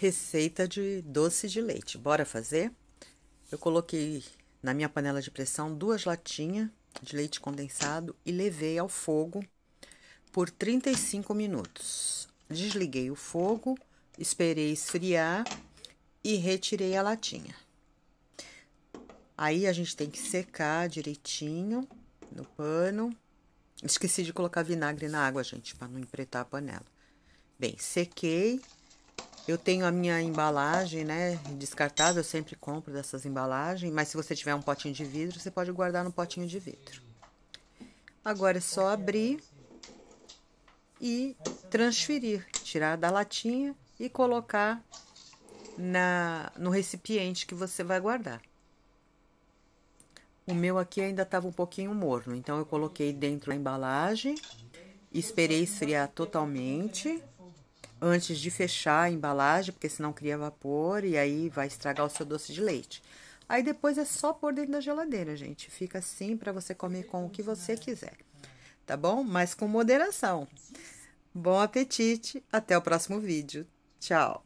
receita de doce de leite. Bora fazer? Eu coloquei na minha panela de pressão duas latinhas de leite condensado e levei ao fogo por 35 minutos. Desliguei o fogo, esperei esfriar e retirei a latinha. Aí a gente tem que secar direitinho no pano. Esqueci de colocar vinagre na água, gente, para não empretar a panela. Bem, sequei, eu tenho a minha embalagem, né? Descartável, eu sempre compro dessas embalagens. Mas se você tiver um potinho de vidro, você pode guardar no potinho de vidro. Agora é só abrir e transferir, tirar da latinha e colocar na, no recipiente que você vai guardar. O meu aqui ainda estava um pouquinho morno, então eu coloquei dentro da embalagem, esperei esfriar totalmente antes de fechar a embalagem, porque senão cria vapor e aí vai estragar o seu doce de leite. Aí depois é só pôr dentro da geladeira, gente. Fica assim para você comer com o que você quiser. Tá bom? Mas com moderação. Bom apetite, até o próximo vídeo. Tchau.